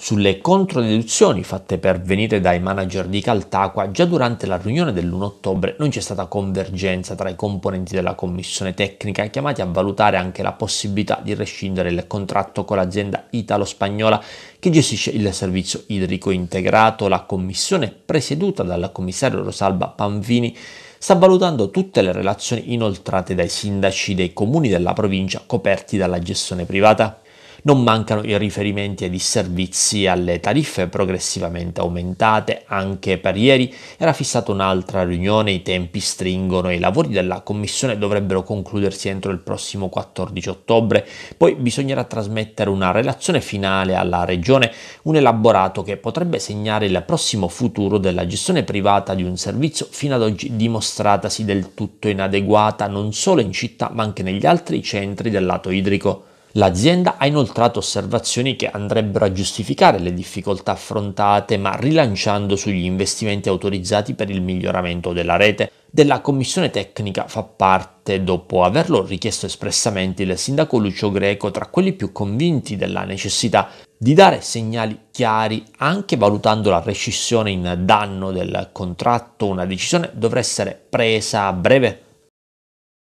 sulle controdeduzioni fatte pervenire dai manager di Caltacqua, già durante la riunione dell'1 ottobre non c'è stata convergenza tra i componenti della commissione tecnica chiamati a valutare anche la possibilità di rescindere il contratto con l'azienda italo-spagnola che gestisce il servizio idrico integrato. La commissione presieduta dal commissario Rosalba Panvini sta valutando tutte le relazioni inoltrate dai sindaci dei comuni della provincia coperti dalla gestione privata. Non mancano i riferimenti ai disservizi e alle tariffe progressivamente aumentate, anche per ieri era fissata un'altra riunione, i tempi stringono e i lavori della Commissione dovrebbero concludersi entro il prossimo 14 ottobre, poi bisognerà trasmettere una relazione finale alla Regione, un elaborato che potrebbe segnare il prossimo futuro della gestione privata di un servizio fino ad oggi dimostratasi del tutto inadeguata non solo in città ma anche negli altri centri del lato idrico. L'azienda ha inoltrato osservazioni che andrebbero a giustificare le difficoltà affrontate, ma rilanciando sugli investimenti autorizzati per il miglioramento della rete, della commissione tecnica fa parte, dopo averlo richiesto espressamente il sindaco Lucio Greco, tra quelli più convinti della necessità di dare segnali chiari, anche valutando la rescissione in danno del contratto, una decisione dovrà essere presa a breve